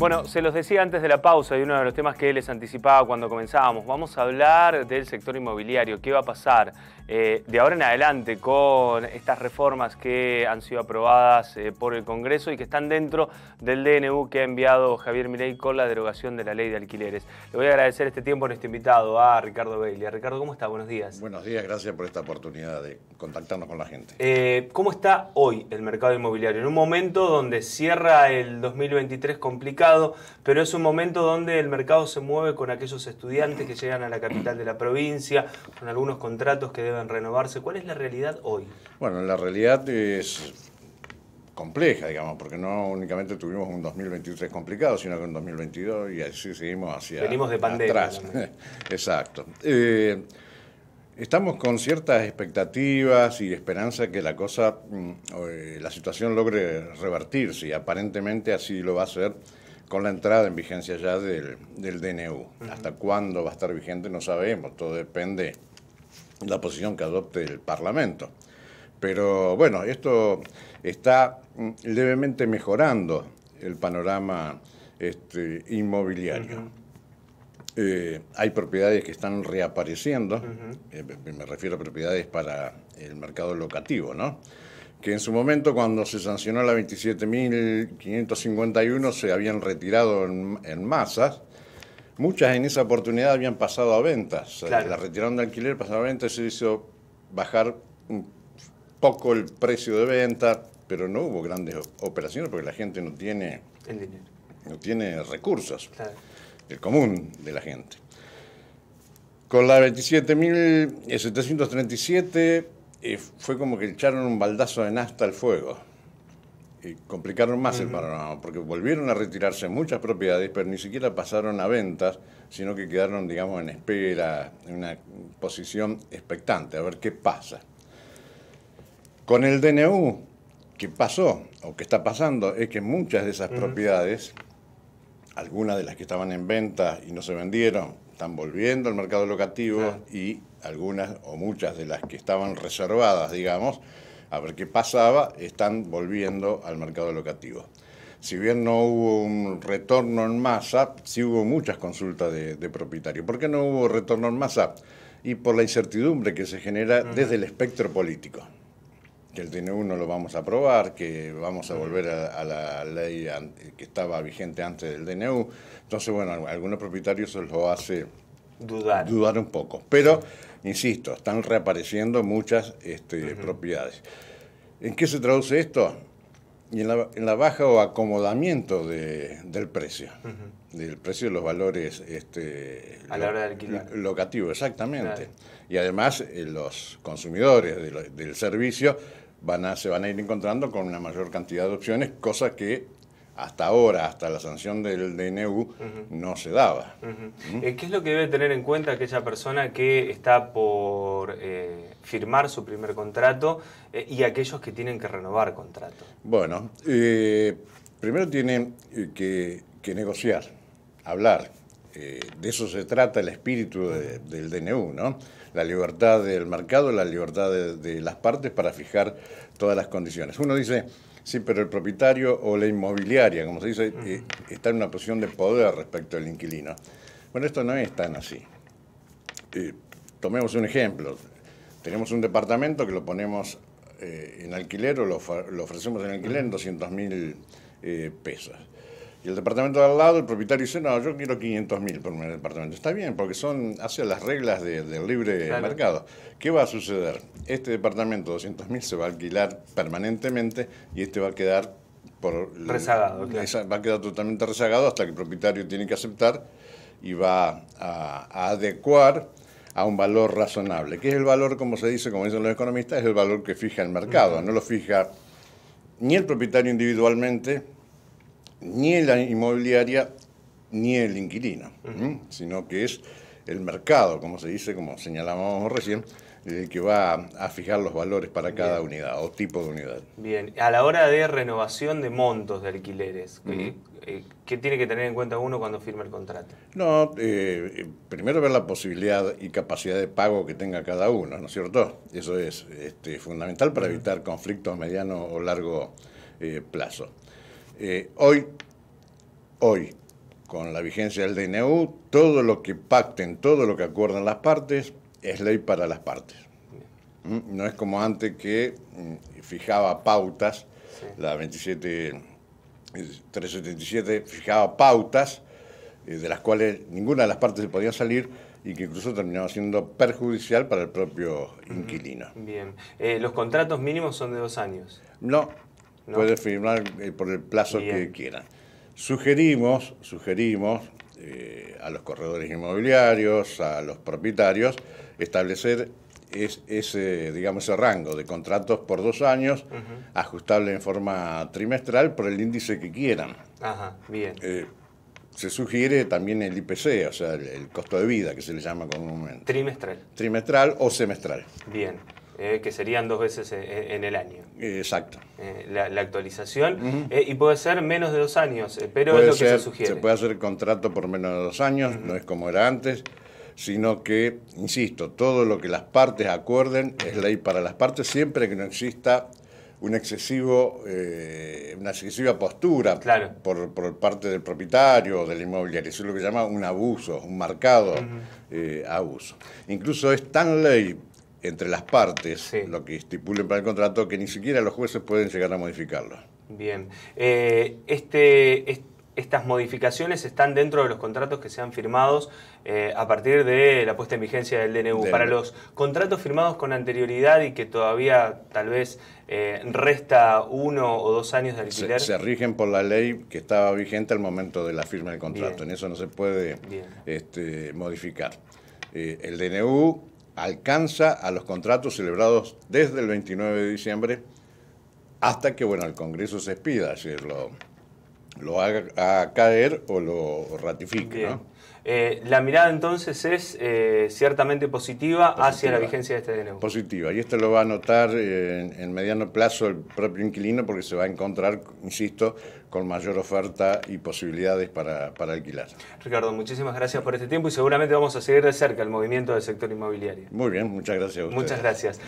Bueno, se los decía antes de la pausa y uno de los temas que les anticipaba cuando comenzábamos. Vamos a hablar del sector inmobiliario, qué va a pasar eh, de ahora en adelante con estas reformas que han sido aprobadas eh, por el Congreso y que están dentro del DNU que ha enviado Javier Milei con la derogación de la ley de alquileres. Le voy a agradecer este tiempo a nuestro invitado, a Ricardo Bailey. Ricardo, ¿cómo está? Buenos días. Buenos días, gracias por esta oportunidad de contactarnos con la gente. Eh, ¿Cómo está hoy el mercado inmobiliario? En un momento donde cierra el 2023 complicado, pero es un momento donde el mercado se mueve con aquellos estudiantes que llegan a la capital de la provincia, con algunos contratos que deben renovarse. ¿Cuál es la realidad hoy? Bueno, la realidad es compleja, digamos, porque no únicamente tuvimos un 2023 complicado, sino que un 2022 y así seguimos hacia Venimos de pandemia. Exacto. Eh, estamos con ciertas expectativas y esperanza que la cosa, mm, eh, la situación logre revertirse y aparentemente así lo va a hacer con la entrada en vigencia ya del, DNU. Hasta cuándo va a estar vigente no sabemos, todo depende de la posición que adopte el Parlamento. Pero bueno, esto está mm, levemente mejorando el panorama este, inmobiliario. Eh, hay propiedades que están reapareciendo, eh, me refiero a propiedades para el mercado locativo, ¿no? que en su momento cuando se sancionó la 27.551 se habían retirado en, masas. Muchas en esa oportunidad habían pasado a ventas. Eh, la retiraron de alquiler, pasaron a ventas, se hizo bajar un poco el precio de venta, pero no hubo grandes operaciones porque la gente no tiene, el dinero. No tiene recursos, el común de la gente. Con la 27.737 fue como que echaron un baldazo de nafta al fuego. Y complicaron más el panorama, porque volvieron a retirarse muchas propiedades, pero ni siquiera pasaron a ventas, sino que quedaron, digamos, en espera, en una posición expectante, a ver qué pasa. Con el DNU, que pasó, o qué está pasando, es que muchas de esas propiedades, algunas de las que estaban en venta y no se vendieron, están volviendo al mercado locativo y algunas o muchas de las que estaban reservadas, digamos, a ver qué pasaba, están volviendo al mercado locativo. Si bien no hubo un retorno en masa, sí hubo muchas consultas de, propietarios. ¿Por qué no hubo retorno en masa? Y por la incertidumbre que se genera desde el espectro político el DNU no lo vamos a aprobar, que vamos a volver a, la ley que estaba vigente antes del DNU. Entonces, bueno, algunos propietarios se lo hace dudar. dudar un poco. Pero, insisto, están reapareciendo muchas este, propiedades. ¿En qué se traduce esto? Y en la, baja o acomodamiento del precio, del precio de los valores este, Locativo, exactamente. Y además eh, los consumidores del servicio van a, se van a ir encontrando con una mayor cantidad de opciones, cosa que hasta ahora, hasta la sanción del DNU, no se daba. ¿Mm? Eh, ¿Qué es lo que debe tener en cuenta aquella persona que está por eh, firmar su primer contrato eh, y aquellos que tienen que renovar contrato? Bueno, primero tiene que negociar, hablar, eh, de eso se trata el espíritu del DNU, ¿no? La libertad del mercado, la libertad de, las partes para fijar todas las condiciones. Uno dice, sí, pero el propietario o la inmobiliaria, como se dice, eh, está en una posición de poder respecto al inquilino. Bueno, esto no es tan así. Eh, tomemos un ejemplo. Tenemos un departamento que lo ponemos en alquiler o lo, ofrecemos en alquiler en 200 mil pesos y el departamento de al lado, el propietario dice, no, yo quiero 500 mil por mi departamento. Está bien, porque son hacia las reglas del libre mercado. ¿Qué va a suceder? Este departamento, 200 mil, se va a alquilar permanentemente y este va a quedar por... Rezagado. va a quedar totalmente rezagado hasta que el propietario tiene que aceptar y va a, adecuar a un valor razonable. que es el valor, como se dice, como dicen los economistas? Es el valor que fija el mercado, no lo fija ni el propietario individualmente, ni la inmobiliaria ni el inquilino, sino que es el mercado, como se dice, como señalábamos recién, el eh, que va a fijar los valores para cada unidad o tipo de unidad. Bien, a la hora de renovación de montos de alquileres, ¿qué, eh, tiene que tener en cuenta uno cuando firma el contrato? No, eh, primero ver la posibilidad y capacidad de pago que tenga cada uno, ¿no es cierto? Eso es este, fundamental para evitar conflictos a mediano o largo plazo. Eh, hoy, hoy, con la vigencia del DNU, todo lo que pacten, todo lo que acuerdan las partes, es ley para las partes. Mm, no es como antes que mm, fijaba pautas, la 27, eh, fijaba pautas eh, de las cuales ninguna de las partes se podía salir y que incluso terminaba siendo perjudicial para el propio inquilino. Bien. ¿Los contratos mínimos son de dos años? No, Puede firmar eh, por el plazo que quieran. Sugerimos, sugerimos eh, a los corredores inmobiliarios, a los propietarios, establecer ese, digamos, ese rango de contratos por dos años, ajustable en forma trimestral por el índice que quieran. Ajá, bien. Eh, se sugiere también el IPC, o sea, el, costo de vida que se le llama comúnmente. Trimestral. Trimestral o semestral. Bien. Eh, que serían dos veces eh, eh, en el año. Exacto. la, actualización, y puede ser menos de dos años, pero es lo que se sugiere. Se puede hacer contrato por menos de dos años, no es como era antes, sino que, insisto, todo lo que las partes acuerden es ley para las partes, siempre que no exista un excesivo, una excesiva postura por, parte del propietario o del inmobiliario. Eso es lo que se llama un abuso, un marcado abuso. Incluso es tan ley entre las partes lo que estipulen para el contrato que ni siquiera los jueces pueden llegar a modificarlo. Bien. Eh, este, estas modificaciones están dentro de los contratos que se han firmados eh, a partir de la puesta en vigencia del DNU. Para los contratos firmados con anterioridad y que todavía tal vez eh, resta uno o dos años de alquiler. Se, rigen por la ley que estaba vigente al momento de la firma del contrato. En eso no se puede este, modificar. el DNU alcanza a los contratos celebrados desde el 29 de diciembre hasta que bueno, el Congreso se pida. es lo, lo haga caer o lo ratifique. Eh, la mirada entonces es eh, ciertamente positiva, hacia la vigencia de este DNU. Positiva, y esto lo va a notar en, mediano plazo el propio inquilino porque se va a encontrar, insisto, con mayor oferta y posibilidades para, para alquilar. Ricardo, muchísimas gracias por este tiempo y seguramente vamos a seguir de cerca el movimiento del sector inmobiliario. Muy bien, muchas gracias a ustedes. Muchas gracias.